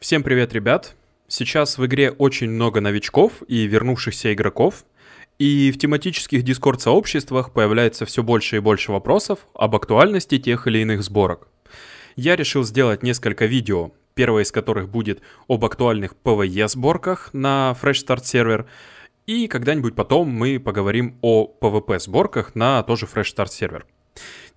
Всем привет, ребят! Сейчас в игре очень много новичков и вернувшихся игроков, и в тематических дискорд-сообществах появляется все больше и больше вопросов об актуальности тех или иных сборок. Я решил сделать несколько видео, первое из которых будет об актуальных PvE-сборках на Fresh Start сервер, и когда-нибудь потом мы поговорим о PvP-сборках на тоже Fresh Start сервер.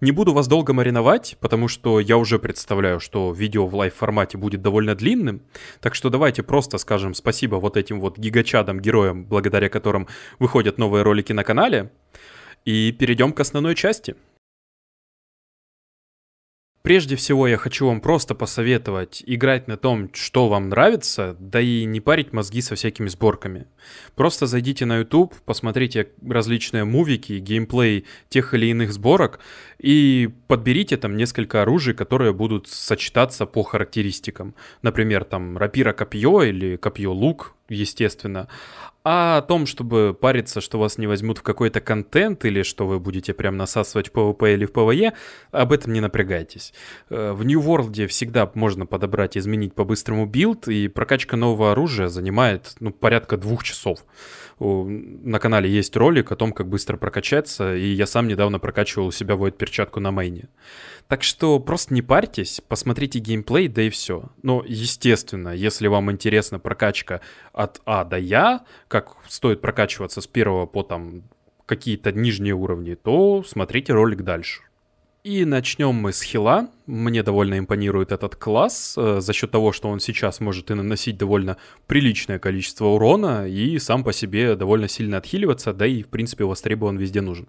Не буду вас долго мариновать, потому что я уже представляю, что видео в лайв-формате будет довольно длинным, так что давайте просто скажем спасибо вот этим вот гигачадам, героям, благодаря которым выходят новые ролики на канале, и перейдем к основной части — Прежде всего я хочу вам просто посоветовать играть на том, что вам нравится, да и не парить мозги со всякими сборками. Просто зайдите на YouTube, посмотрите различные мувики, геймплей тех или иных сборок и подберите там несколько оружий, которые будут сочетаться по характеристикам. Например, там рапира-копье или копье-лук, естественно, а о том, чтобы париться, что вас не возьмут в какой-то контент или что вы будете прям насасывать в PvP или в PvE, об этом не напрягайтесь. Э, в New World всегда можно подобрать, изменить по-быстрому билд, и прокачка нового оружия занимает ну, порядка двух часов на канале есть ролик о том, как быстро прокачаться, и я сам недавно прокачивал у себя воид перчатку на мейне. Так что просто не парьтесь, посмотрите геймплей, да и все. Но, естественно, если вам интересна прокачка от А до Я, как стоит прокачиваться с первого по там какие-то нижние уровни, то смотрите ролик дальше. И начнем мы с хила. Мне довольно импонирует этот класс э, за счет того, что он сейчас может и наносить довольно приличное количество урона, и сам по себе довольно сильно отхиливаться, да и в принципе востребован везде нужен.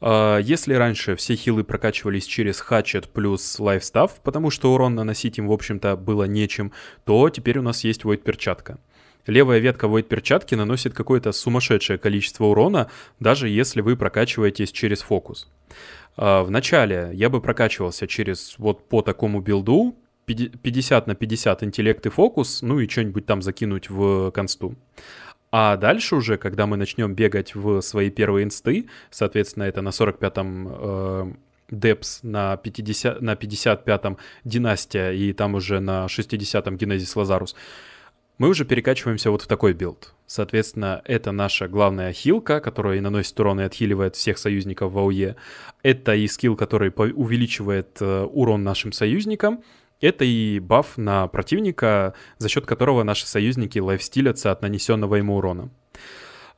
А, если раньше все хилы прокачивались через хачет плюс лайфстав, потому что урон наносить им, в общем-то, было нечем, то теперь у нас есть войд перчатка. Левая ветка Void перчатки наносит какое-то сумасшедшее количество урона, даже если вы прокачиваетесь через фокус. А, в начале я бы прокачивался через вот по такому билду, 50 на 50 интеллект и фокус, ну и что-нибудь там закинуть в консту. А дальше уже, когда мы начнем бегать в свои первые инсты, соответственно, это на 45-м э, Депс, на, 50, на 55-м Династия и там уже на 60-м Генезис Лазарус, мы уже перекачиваемся вот в такой билд. Соответственно, это наша главная хилка, которая и наносит урон и отхиливает всех союзников в АУЕ. Это и скилл, который увеличивает э, урон нашим союзникам. Это и баф на противника, за счет которого наши союзники лайфстилятся от нанесенного ему урона.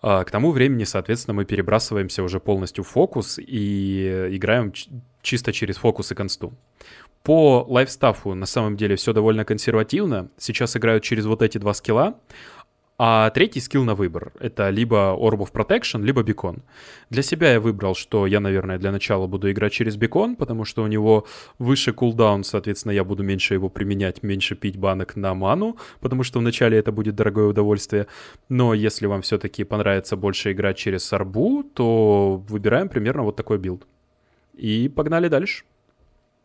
А, к тому времени, соответственно, мы перебрасываемся уже полностью в фокус и э, играем чисто через фокус и консту. По лайфстафу на самом деле все довольно консервативно. Сейчас играют через вот эти два скилла. А третий скилл на выбор — это либо Orb of Protection, либо Бекон. Для себя я выбрал, что я, наверное, для начала буду играть через Бекон, потому что у него выше кулдаун, соответственно, я буду меньше его применять, меньше пить банок на ману, потому что вначале это будет дорогое удовольствие. Но если вам все-таки понравится больше играть через Арбу, то выбираем примерно вот такой билд. И погнали дальше.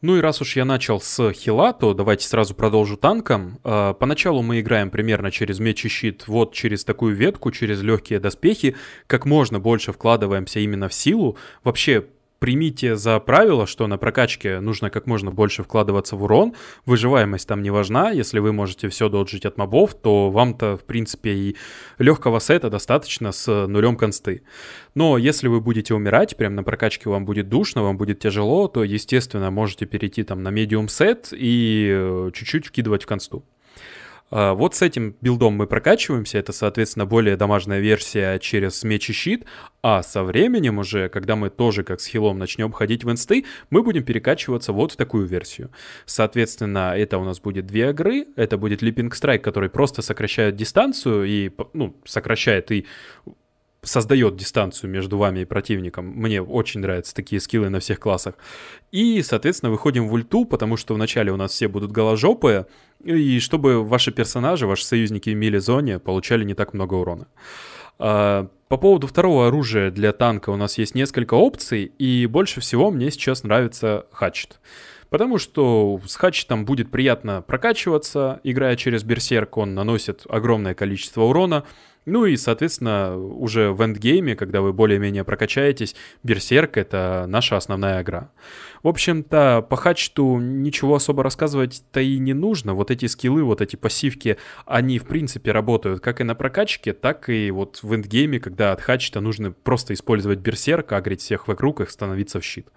Ну и раз уж я начал с хила, то давайте сразу продолжу танком. Э, поначалу мы играем примерно через меч и щит, вот через такую ветку, через легкие доспехи. Как можно больше вкладываемся именно в силу. Вообще примите за правило, что на прокачке нужно как можно больше вкладываться в урон, выживаемость там не важна, если вы можете все доджить от мобов, то вам-то, в принципе, и легкого сета достаточно с нулем консты. Но если вы будете умирать, прям на прокачке вам будет душно, вам будет тяжело, то, естественно, можете перейти там на медиум сет и э, чуть-чуть вкидывать в консту. А, вот с этим билдом мы прокачиваемся, это, соответственно, более домашняя версия через меч и щит, а со временем уже, когда мы тоже как с хилом начнем ходить в инсты, мы будем перекачиваться вот в такую версию. Соответственно, это у нас будет две игры, это будет Leaping Strike, который просто сокращает дистанцию и, ну, сокращает и создает дистанцию между вами и противником. Мне очень нравятся такие скиллы на всех классах. И, соответственно, выходим в ульту, потому что вначале у нас все будут голожопые, и чтобы ваши персонажи, ваши союзники в мили-зоне получали не так много урона. А, по поводу второго оружия для танка у нас есть несколько опций, и больше всего мне сейчас нравится хатчет, Потому что с хатчетом будет приятно прокачиваться, играя через берсерк, он наносит огромное количество урона, ну и, соответственно, уже в эндгейме, когда вы более-менее прокачаетесь, Берсерк — это наша основная игра. В общем-то, по хачту ничего особо рассказывать-то и не нужно. Вот эти скиллы, вот эти пассивки, они, в принципе, работают как и на прокачке, так и вот в эндгейме, когда от хачта нужно просто использовать Берсерк, агрить всех вокруг их становиться в щит.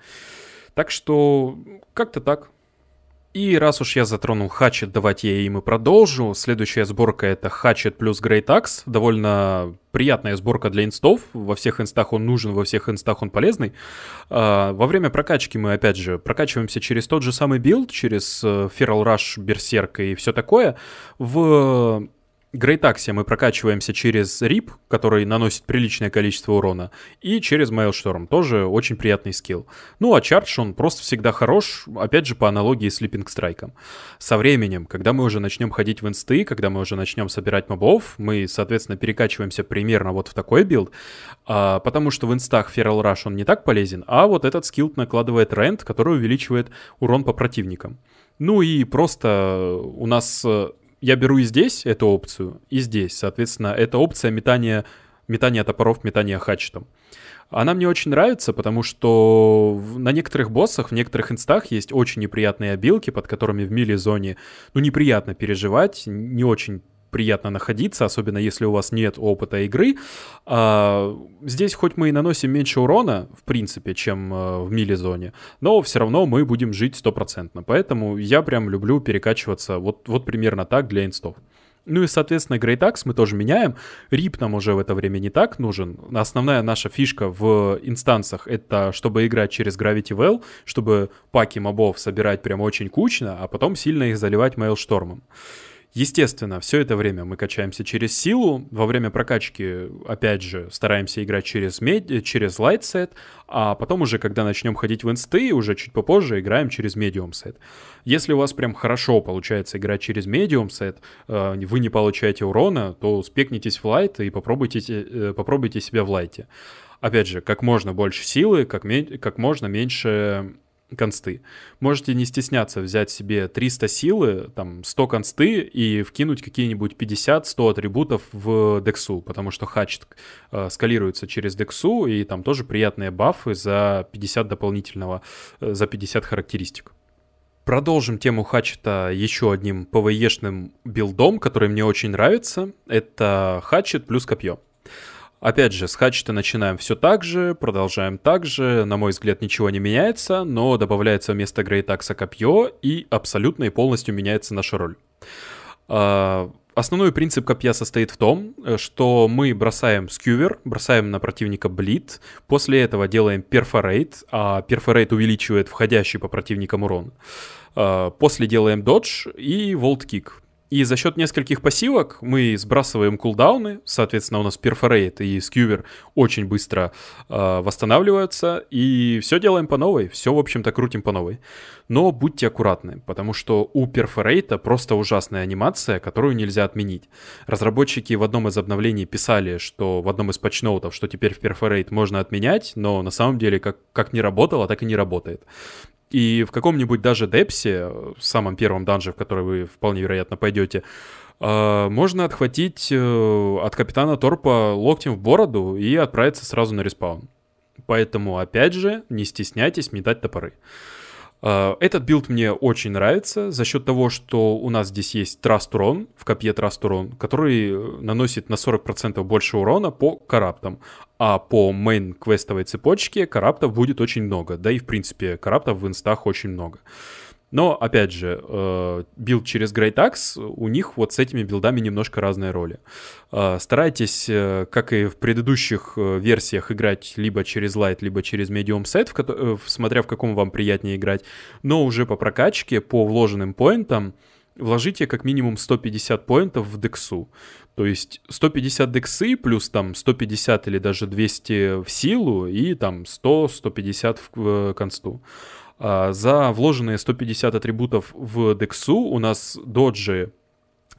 Так что как-то так. И раз уж я затронул Хачет, давайте я им и продолжу. Следующая сборка это Хачет плюс Great Axe. Довольно приятная сборка для инстов. Во всех инстах он нужен, во всех инстах он полезный. А, во время прокачки мы, опять же, прокачиваемся через тот же самый билд, через э, Feral Rush, Берсерк и все такое. В Грейтаксе мы прокачиваемся через Рип, который наносит приличное количество урона, и через Майлшторм, тоже очень приятный скилл. Ну а Чардж, он просто всегда хорош, опять же по аналогии с Липпинг Страйком. Со временем, когда мы уже начнем ходить в инсты, когда мы уже начнем собирать мобов, мы, соответственно, перекачиваемся примерно вот в такой билд, а, потому что в инстах Feral Раш он не так полезен, а вот этот скилл накладывает рент, который увеличивает урон по противникам. Ну и просто у нас э, я беру и здесь эту опцию, и здесь. Соответственно, эта опция метания, метания топоров, метания хачетом. Она мне очень нравится, потому что на некоторых боссах, в некоторых инстах есть очень неприятные обилки, под которыми в миле зоне, ну, неприятно переживать, не очень приятно находиться, особенно если у вас нет опыта игры. А, здесь хоть мы и наносим меньше урона, в принципе, чем э, в мили-зоне, но все равно мы будем жить стопроцентно. Поэтому я прям люблю перекачиваться вот, вот примерно так для инстов. Ну и, соответственно, грейтакс мы тоже меняем. Рип нам уже в это время не так нужен. Основная наша фишка в инстансах — это чтобы играть через Gravity Well, чтобы паки мобов собирать прям очень кучно, а потом сильно их заливать мейлштормом. штормом Естественно, все это время мы качаемся через силу, во время прокачки, опять же, стараемся играть через, мед... Э, через light сет, а потом уже, когда начнем ходить в инсты, уже чуть попозже играем через medium сет. Если у вас прям хорошо получается играть через medium сет, э, вы не получаете урона, то спекнитесь в лайт и попробуйте, э, попробуйте себя в лайте. Опять же, как можно больше силы, как, как можно меньше консты. Можете не стесняться взять себе 300 силы, там 100 консты и вкинуть какие-нибудь 50-100 атрибутов в дексу, потому что хач э, скалируется через дексу и там тоже приятные бафы за 50 дополнительного, э, за 50 характеристик. Продолжим тему хачета еще одним PvE-шным билдом, который мне очень нравится. Это хачет плюс копье. Опять же, с хачета начинаем все так же, продолжаем так же, на мой взгляд ничего не меняется, но добавляется вместо грейтакса копье и абсолютно и полностью меняется наша роль. А, основной принцип копья состоит в том, что мы бросаем скювер, бросаем на противника блит, после этого делаем перфорейт, а перфорейт увеличивает входящий по противникам урон. А, после делаем додж и волткик. И за счет нескольких пассивок мы сбрасываем кулдауны, соответственно, у нас перфорейт и скьювер очень быстро э, восстанавливаются, и все делаем по новой, все, в общем-то, крутим по новой. Но будьте аккуратны, потому что у перфорейта просто ужасная анимация, которую нельзя отменить. Разработчики в одном из обновлений писали, что в одном из патчноутов, что теперь в перфорейт можно отменять, но на самом деле как, как не работало, так и не работает. И в каком-нибудь даже депсе, э, самом первом данже, в который вы вполне вероятно пойдете, э, можно отхватить э, от капитана Торпа локтем в бороду и отправиться сразу на респаун. Поэтому, опять же, не стесняйтесь метать топоры. А, этот билд мне очень нравится за счет того, что у нас здесь есть Траст урон в копье Траст урон, который э, наносит на 40% больше урона по караптам. А по мейн квестовой цепочке караптов будет очень много. Да и в принципе караптов в инстах очень много. Uh, но, опять же, э, билд через GreatAxe, у них вот с этими билдами немножко разные роли. Э, старайтесь, э, как и в предыдущих версиях, играть либо через Light, либо через Medium Set, в ко- смотря в каком вам приятнее играть. Но уже по прокачке, по вложенным поинтам, вложите как минимум 150 поинтов в дексу. То есть 150 дексы плюс там 150 или даже 200 в силу и там 100-150 в э, консту. А, за вложенные 150 атрибутов в дексу у нас доджи,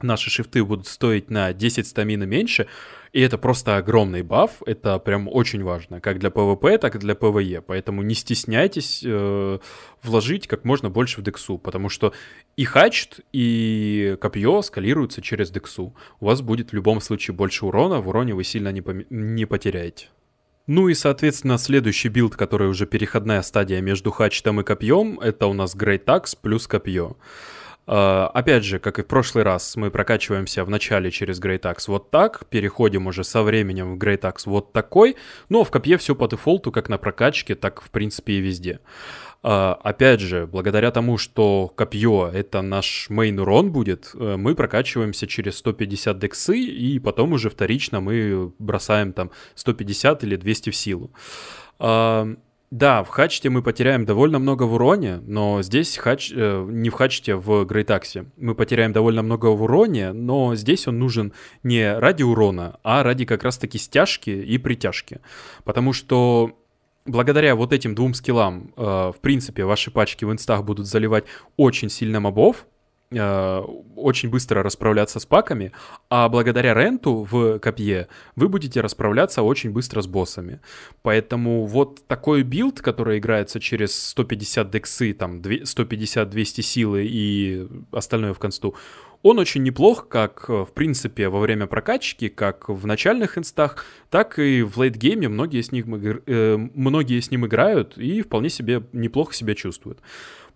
наши шифты будут стоить на 10 стамина меньше, и это просто огромный баф, это прям очень важно, как для ПВП, так и для ПВЕ, поэтому не стесняйтесь э, вложить как можно больше в дексу, потому что и хачт, и копье скалируются через дексу. У вас будет в любом случае больше урона, в уроне вы сильно не, не потеряете. Ну и, соответственно, следующий билд, который уже переходная стадия между хачетом и копьем, это у нас Great Axe плюс копье. А, опять же, как и в прошлый раз, мы прокачиваемся в начале через Great Axe вот так, переходим уже со временем в Great Axe вот такой, но в копье все по дефолту, как на прокачке, так в принципе и везде. А, опять же, благодаря тому, что копье — это наш мейн урон будет, э, мы прокачиваемся через 150 дексы, и потом уже вторично мы бросаем там 150 или 200 в силу. А, да, в хачте мы потеряем довольно много в уроне, но здесь хач... Э, не в хачте, а в грейтаксе. Мы потеряем довольно много в уроне, но здесь он нужен не ради урона, а ради как раз-таки стяжки и притяжки. Потому что благодаря вот этим двум скиллам, э, в принципе, ваши пачки в инстах будут заливать очень сильно мобов, Э, очень быстро расправляться с паками, а благодаря ренту в копье вы будете расправляться очень быстро с боссами. Поэтому вот такой билд, который играется через 150 дексы, там 150-200 силы и остальное в консту, он очень неплох как, э, в принципе, во время прокачки, как в начальных инстах, так и в лейтгейме многие с, ним, э, многие с ним играют и вполне себе неплохо себя чувствуют.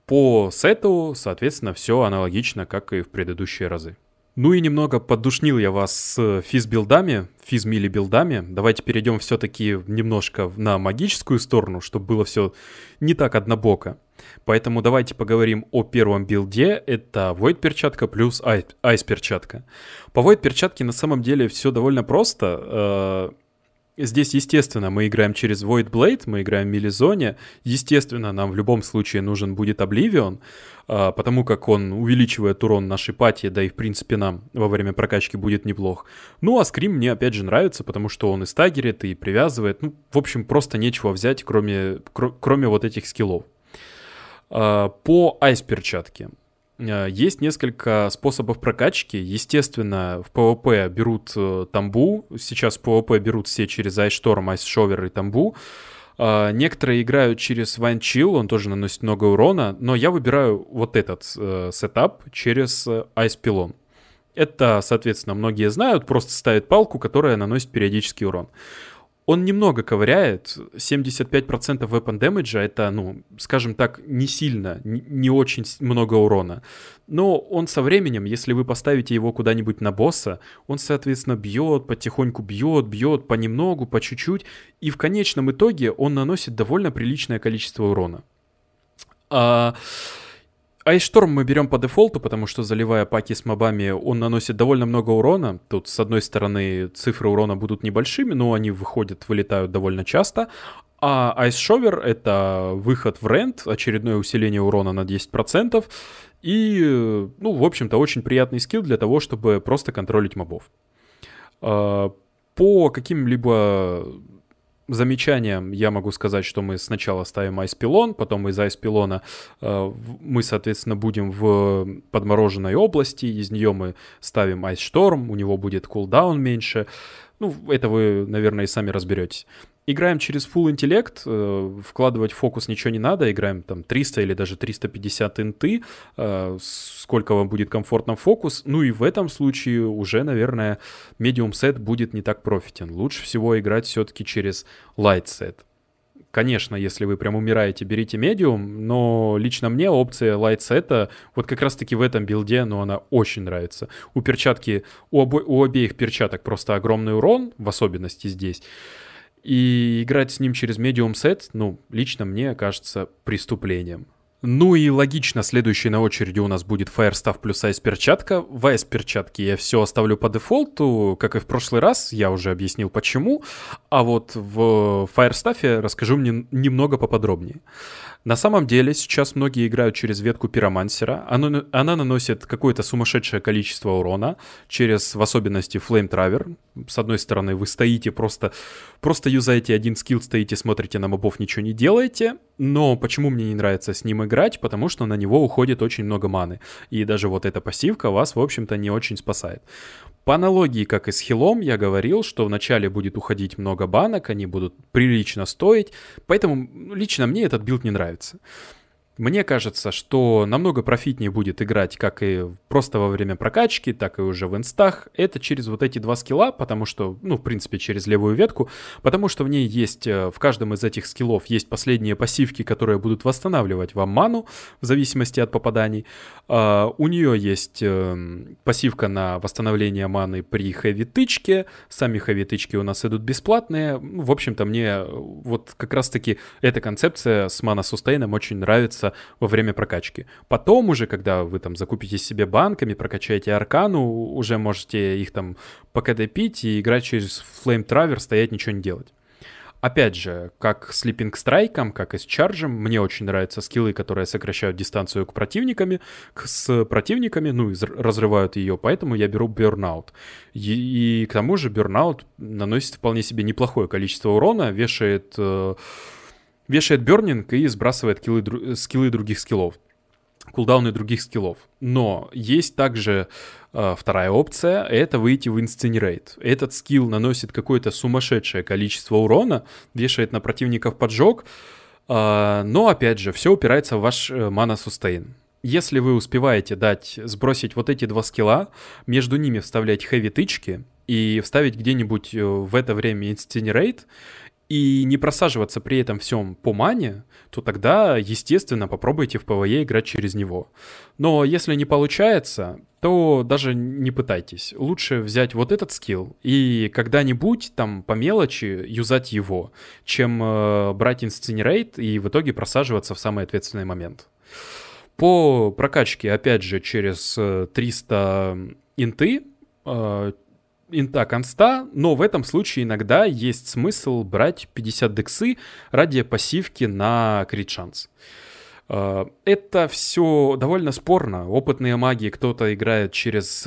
По сету, соответственно, все аналогично, как и в предыдущие разы. Ну и немного поддушнил я вас с физбилдами, физмили билдами. Давайте перейдем все-таки немножко на магическую сторону, чтобы было все не так однобоко. Поэтому давайте поговорим о первом билде. Это Void перчатка плюс Ice перчатка. По Void перчатке на самом деле все довольно просто э, Здесь, естественно, мы играем через Void Blade, мы играем в Мелизоне. Естественно, нам в любом случае нужен будет Обливион, а, потому как он увеличивает урон нашей пати, да и, в принципе, нам во время прокачки будет неплох. Ну, а Скрим мне, опять же, нравится, потому что он и стагерит, и привязывает. Ну, в общем, просто нечего взять, кроме, кроме вот этих скиллов. А, по айс-перчатке. Э, есть несколько способов прокачки. Естественно, в PvP берут э, тамбу. Сейчас в PvP берут все через Айшторм, Айсшовер и тамбу. Э, некоторые играют через Ванчил, он тоже наносит много урона, но я выбираю вот этот э, сетап через Айспилон. Это, соответственно, многие знают, просто ставит палку, которая наносит периодический урон. Э, он немного ковыряет, 75% weapon damage это, ну, скажем так, не сильно, не очень много урона. Но он со временем, если вы поставите его куда-нибудь на босса, он, соответственно, бьет, потихоньку бьет, бьет понемногу, по чуть-чуть, и в конечном итоге он наносит довольно приличное количество урона. А... Uh Айшторм мы берем по дефолту, потому что заливая паки с мобами, он наносит довольно много урона. Тут, с одной стороны, цифры урона будут небольшими, но они выходят, вылетают довольно часто. А Айсшовер — это выход в рент, очередное усиление урона на 10%. И, ну, в общем-то, очень приятный скилл для того, чтобы просто контролить мобов. А, по каким-либо замечаниям я могу сказать, что мы сначала ставим айспилон, потом из айспилона э, мы, соответственно, будем в подмороженной области, из нее мы ставим айсшторм, у него будет кулдаун меньше. Ну, это вы, наверное, и сами разберетесь играем через full интеллект, э, вкладывать фокус ничего не надо, играем там 300 или даже 350 инты, э, сколько вам будет комфортно фокус. Ну и в этом случае уже, наверное, medium set будет не так профитен. Лучше всего играть все-таки через light set. Конечно, если вы прям умираете, берите медиум, но лично мне опция Light Set, вот как раз-таки в этом билде, но ну, она очень нравится. У перчатки, у, обо, у обеих перчаток просто огромный урон, в особенности здесь. И играть с ним через медиум сет, ну, лично мне кажется преступлением. Ну и логично, следующей на очереди у нас будет Firestaff плюс Ice перчатка. В Ice перчатке я все оставлю по дефолту, как и в прошлый раз, я уже объяснил почему. А вот в Firestaff расскажу мне немного поподробнее. На самом деле сейчас многие играют через ветку пиромансера. Она, она наносит какое-то сумасшедшее количество урона через, в особенности, Flame Traver. С одной стороны, вы стоите просто, просто юзаете один скилл, стоите, смотрите на мобов, ничего не делаете. Но почему мне не нравится с ним играть? Потому что на него уходит очень много маны. И даже вот эта пассивка вас, в общем-то, не очень спасает. По аналогии, как и с хилом, я говорил, что вначале будет уходить много банок, они будут прилично стоить, поэтому ну, лично мне этот билд не нравится. Мне кажется, что намного профитнее будет играть как и просто во время прокачки, так и уже в инстах. Это через вот эти два скилла, потому что, ну, в принципе, через левую ветку, потому что в ней есть, э, в каждом из этих скиллов есть последние пассивки, которые будут восстанавливать вам ману в зависимости от попаданий. А, у нее есть эм, пассивка на восстановление маны при хэви-тычке. Сами хэви-тычки у нас идут бесплатные. В общем-то, мне э, вот как раз-таки эта концепция с мана-сустейном очень нравится получится во время прокачки. Потом уже, когда вы там закупите себе банками, прокачаете аркану, уже можете их там покдпить и играть через Flame Traver, стоять, ничего не делать. Опять же, как с Sleeping Strike, как и с Чарджем, мне очень нравятся скиллы, которые сокращают дистанцию к противниками, к, с противниками, ну и разрывают ее, поэтому я беру Burnout. И, и к тому же Burnout наносит вполне себе неплохое количество урона, вешает... Э, вешает бернинг и сбрасывает киллы, э, скиллы других скиллов кулдауны других скиллов. Но есть также э, вторая опция, это выйти в инсценерейт. Этот скилл наносит какое-то сумасшедшее количество урона, вешает на противников поджог, э, но опять же, все упирается в ваш э, мана-сустейн. Если вы успеваете дать, сбросить вот эти два скилла, между ними вставлять хэви-тычки и вставить где-нибудь э, в это время инсценерейт, и не просаживаться при этом всем по мане, то тогда, естественно, попробуйте в ПВЕ e играть через него. Но если не получается, то даже не пытайтесь. Лучше взять вот этот скилл и когда-нибудь там по мелочи юзать его, чем э, брать инсценерейт и в итоге просаживаться в самый ответственный момент. По прокачке, опять же, через 300 э, инты, э, инта конста, но в этом случае иногда есть смысл брать 50 дексы ради пассивки на крит шанс. Э, это все довольно спорно. Опытные маги, кто-то играет через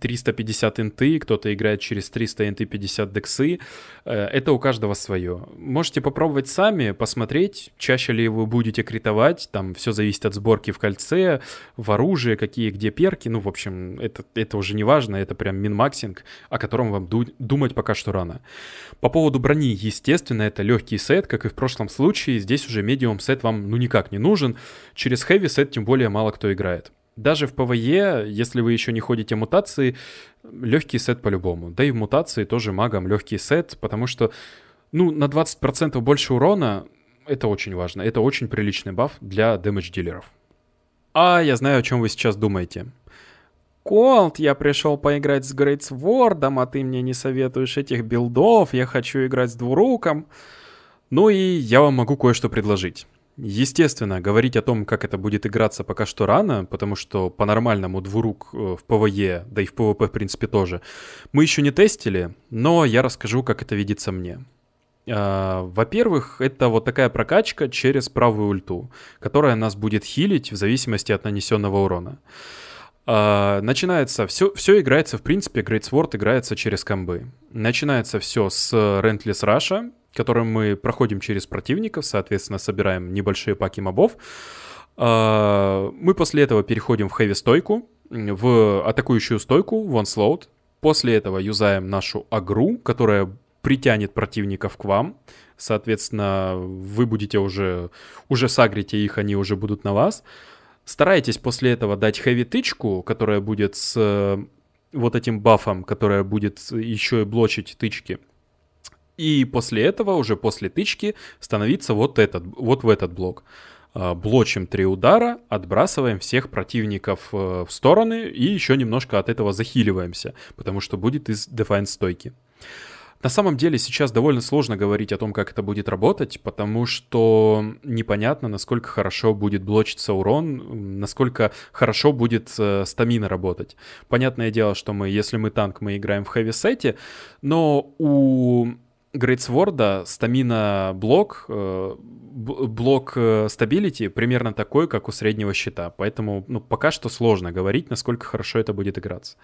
350 э, инты, кто-то играет через 300 инты 50 дексы. Э, это у каждого свое. Можете попробовать сами, посмотреть, чаще ли вы будете критовать. Там все зависит от сборки в кольце, в оружии, какие где перки. Ну, в общем, это, это уже не важно. Это прям мин максинг, о котором вам ду- думать пока что рано. По поводу брони, естественно, это легкий сет, как и в прошлом случае. Здесь уже медиум сет вам ну никак не нужен нужен. Через хэви-сет тем более мало кто играет. Даже в ПВЕ, e, если вы еще не ходите мутации, легкий сет по-любому. Да и в мутации тоже магам легкий сет, потому что, ну, на 20% больше урона это очень важно. Это очень приличный баф для дэмэдж-дилеров. А, я знаю, о чем вы сейчас думаете. Колд, я пришел поиграть с Грейтсвордом, а ты мне не советуешь этих билдов, я хочу играть с двуруком. Ну и я вам могу кое-что предложить. Естественно, говорить о том, как это будет играться, пока что рано, потому что по-нормальному двурук э, в ПВЕ, да и в ПВП, в принципе, тоже, мы еще не тестили, но я расскажу, как это видится мне. А, во-первых, это вот такая прокачка через правую ульту, которая нас будет хилить в зависимости от нанесенного урона. А, начинается все, все играется, в принципе, Great Sword играется через комбы. Начинается все с Rentless Russia, которым мы проходим через противников, соответственно, собираем небольшие паки мобов. А, мы после этого переходим в хэви-стойку, в атакующую стойку, в onslaught. После этого юзаем нашу агру, которая притянет противников к вам. Соответственно, вы будете уже, уже сагрите их, они уже будут на вас. Старайтесь после этого дать хэви-тычку, которая будет с э, вот этим бафом, которая будет еще и блочить тычки и после этого, уже после тычки, становиться вот, этот, вот в этот блок. А, блочим три удара, отбрасываем всех противников э, в стороны и еще немножко от этого захиливаемся, потому что будет из дефайнс стойки. На самом деле сейчас довольно сложно говорить о том, как это будет работать, потому что непонятно, насколько хорошо будет блочиться урон, насколько хорошо будет э, стамина работать. Понятное дело, что мы, если мы танк, мы играем в хэви-сете, но у Грейтсворда стамина блок, э, блок э, стабилити примерно такой, как у среднего щита. Поэтому ну, пока что сложно говорить, насколько хорошо это будет играться.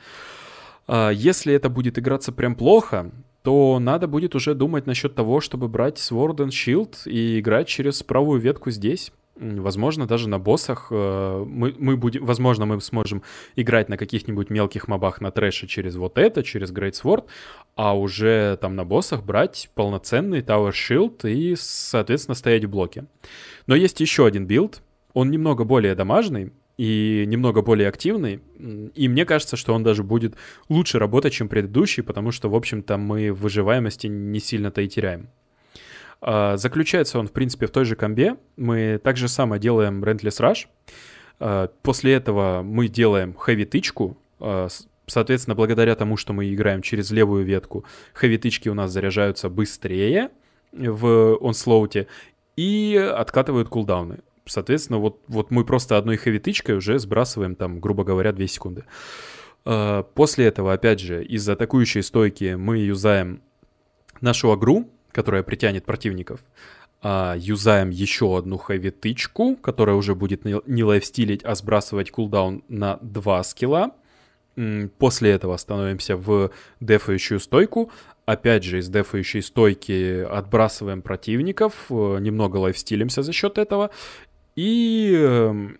А, если это будет играться прям плохо, то надо будет уже думать насчет того, чтобы брать Sword and Shield и играть через правую ветку здесь. Возможно, даже на боссах э, мы, мы будем, возможно, мы сможем играть на каких-нибудь мелких мобах на трэше через вот это, через Great Sword, а уже там на боссах брать полноценный Tower Shield и, соответственно, стоять в блоке. Но есть еще один билд, он немного более домажный и немного более активный, и мне кажется, что он даже будет лучше работать, чем предыдущий, потому что, в общем-то, мы в выживаемости не сильно-то и теряем. А, заключается он, в принципе, в той же комбе. Мы так же самое делаем Rentless Rush. А, после этого мы делаем хэви-тычку, а, соответственно, благодаря тому, что мы играем через левую ветку, хэви-тычки у нас заряжаются быстрее в онслоуте и откатывают кулдауны. Соответственно, вот, вот мы просто одной хэви-тычкой уже сбрасываем там, грубо говоря, 2 секунды. После этого, опять же, из атакующей стойки мы юзаем нашу агру, которая притянет противников. А, юзаем еще одну хэви-тычку, которая уже будет не лайфстилить, а сбрасывать кулдаун на 2 скилла. После этого становимся в дефающую стойку. Опять же, из дефающей стойки отбрасываем противников, э, немного лайфстилимся за счет этого. И эм,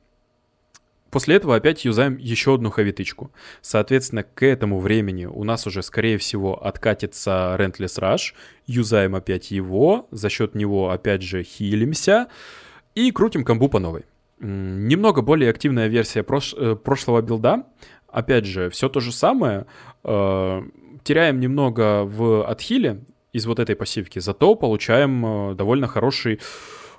После этого опять юзаем еще одну хэви Соответственно, к этому времени у нас уже, скорее всего, откатится Rentless Rush. Юзаем опять его, за счет него опять же хилимся и крутим комбу по новой. Немного более активная версия прош э, прошлого билда. Опять же, все то же самое. Э, теряем немного в отхиле из вот этой пассивки, зато получаем э, довольно хороший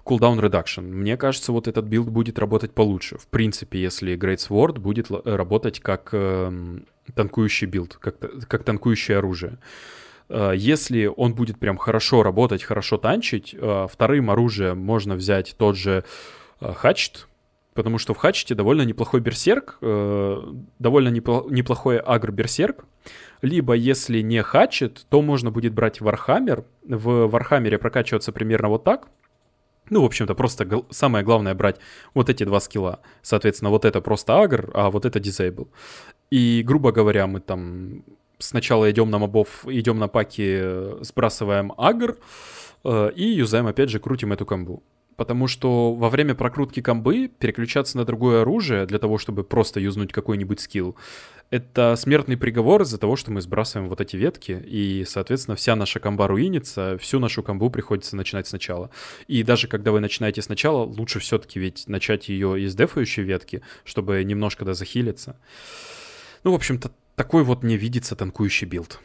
cooldown reduction. Мне кажется, вот этот билд будет работать получше. В принципе, если Great Sword будет э, работать как э, танкующий билд, как, э, как танкующее оружие. Э, если он будет прям хорошо работать, хорошо танчить, вторым оружием можно взять тот же Хачт, потому что в Хачте довольно неплохой берсерк, довольно непло- неплохой агро-берсерк. Либо, если не Хачет, то можно будет брать Вархаммер. В Вархаммере прокачиваться примерно вот так — ну, в общем-то, просто гл- самое главное брать вот эти два скилла. Соответственно, вот это просто агр, а вот это disable. И, грубо говоря, мы там сначала идем на мобов, идем на паки, э, сбрасываем агр э, и юзаем, опять же, крутим эту комбу. Потому что во время прокрутки комбы переключаться на другое оружие для того, чтобы просто юзнуть какой-нибудь скилл, это смертный приговор из-за того, что мы сбрасываем вот эти ветки, и, соответственно, вся наша комба руинится, всю нашу комбу приходится начинать сначала. И даже когда вы начинаете сначала, лучше все-таки ведь начать ее из дефающей ветки, чтобы немножко дозахилиться. Ну, в общем-то, такой вот мне видится танкующий билд.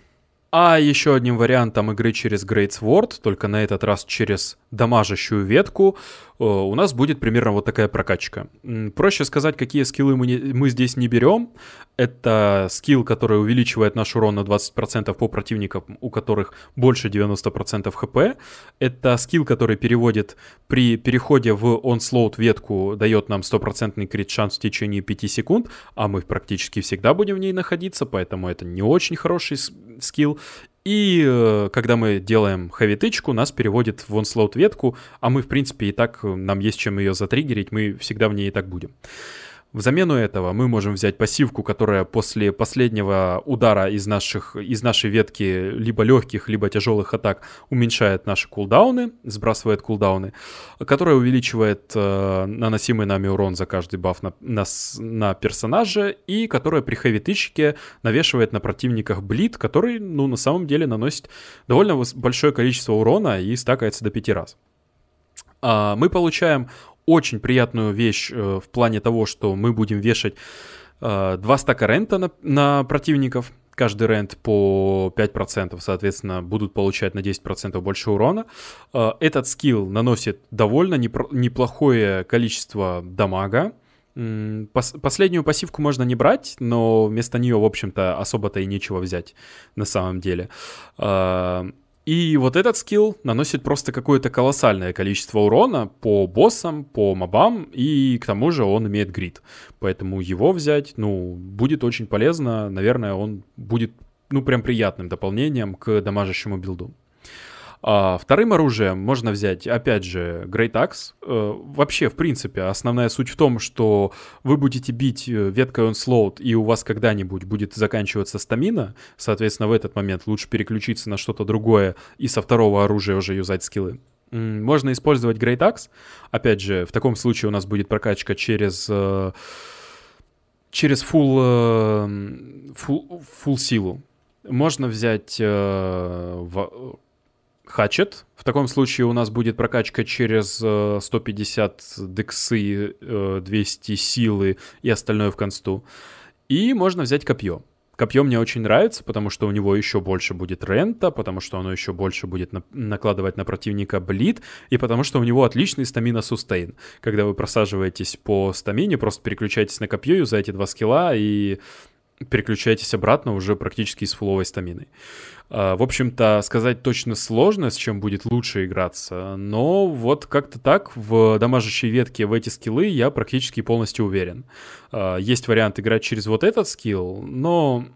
А еще одним вариантом игры через Great Sword, только на этот раз через дамажащую ветку, э, у нас будет примерно вот такая прокачка. Проще сказать, какие скиллы мы, не, мы здесь не берем. Это скилл, который увеличивает наш урон на 20% по противникам, у которых больше 90% хп. Это скилл, который переводит при переходе в Onslaught ветку, дает нам 100% крит шанс в течение 5 секунд, а мы практически всегда будем в ней находиться, поэтому это не очень хороший скилл. И э, когда мы делаем хэви-тычку, нас переводит в онслоут ветку, а мы, в принципе, и так, э, нам есть чем ее затриггерить, мы всегда в ней и так будем. В замену этого мы можем взять пассивку, которая после последнего удара из, наших, из нашей ветки либо легких, либо тяжелых атак уменьшает наши кулдауны, сбрасывает кулдауны, которая увеличивает э, наносимый нами урон за каждый баф на, на, на персонажа и которая при хэви-тычке навешивает на противниках блит, который, ну, на самом деле наносит довольно большое количество урона и стакается до пяти раз а, мы получаем очень приятную вещь э, в плане того, что мы будем вешать э, два стака рента на, на противников. Каждый рент по 5%, соответственно, будут получать на 10% больше урона. Э, этот скилл наносит довольно неплохое количество дамага. Последнюю пассивку можно не брать, но вместо нее, в общем-то, особо-то и нечего взять на самом деле. И вот этот скилл наносит просто какое-то колоссальное количество урона по боссам, по мобам, и к тому же он имеет грид. Поэтому его взять, ну, будет очень полезно. Наверное, он будет, ну, прям приятным дополнением к дамажащему билду. А вторым оружием можно взять, опять же, Great Axe. Э, вообще, в принципе, основная суть в том, что вы будете бить э, веткой Onslaught, и у вас когда-нибудь будет заканчиваться стамина. Соответственно, в этот момент лучше переключиться на что-то другое и со второго оружия уже юзать скиллы. Можно использовать Great Axe. Опять же, в таком случае у нас будет прокачка через э, через full, full, full силу. Можно взять хачет. В таком случае у нас будет прокачка через 150 э, дексы, 200 э, силы и остальное в консту. И можно взять копье. Копье мне очень нравится, потому что у него еще больше будет рента, потому что оно еще больше будет на- накладывать на противника блит, и потому что у него отличный стамина сустейн. Когда вы просаживаетесь по стамине, просто переключаетесь на копье за эти два скилла, и переключаетесь обратно уже практически с фуловой стаминой. А, в общем-то, сказать точно сложно, с чем будет лучше играться, но вот как-то так в дамажащей ветке в эти скиллы я практически полностью уверен. А, есть вариант играть через вот этот скилл, но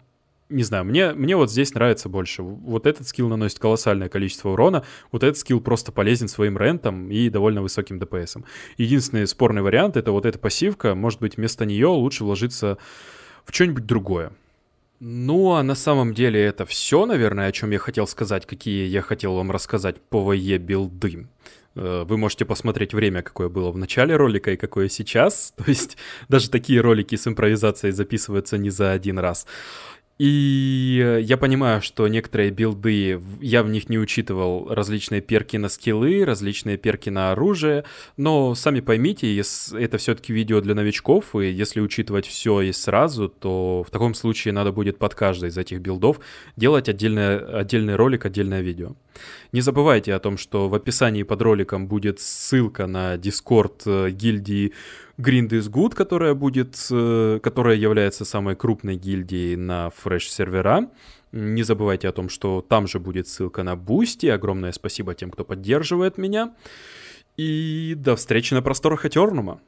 не знаю, мне, мне вот здесь нравится больше. Вот этот скилл наносит колоссальное количество урона, вот этот скилл просто полезен своим рентом и довольно высоким ДПСом. Единственный спорный вариант — это вот эта пассивка. Может быть, вместо нее лучше вложиться в что-нибудь другое. Ну, а на самом деле это все, наверное, о чем я хотел сказать, какие я хотел вам рассказать по ВЕ билды. Э, вы можете посмотреть время, какое было в начале ролика и какое сейчас. То есть даже такие ролики с импровизацией записываются не за один раз. И э, я понимаю, что некоторые билды, я в них не учитывал различные перки на скиллы, различные перки на оружие, но сами поймите, это все-таки видео для новичков, и если учитывать все и сразу, то в таком случае надо будет под каждой из этих билдов делать отдельное, отдельный ролик, отдельное видео. Не забывайте о том, что в описании под роликом будет ссылка на дискорд э, гильдии Grind is Good, которая будет, э, которая является самой крупной гильдией на фреш-сервера. Не забывайте о том, что там же будет ссылка на Бусти. Огромное спасибо тем, кто поддерживает меня. И до встречи на просторах Этернума.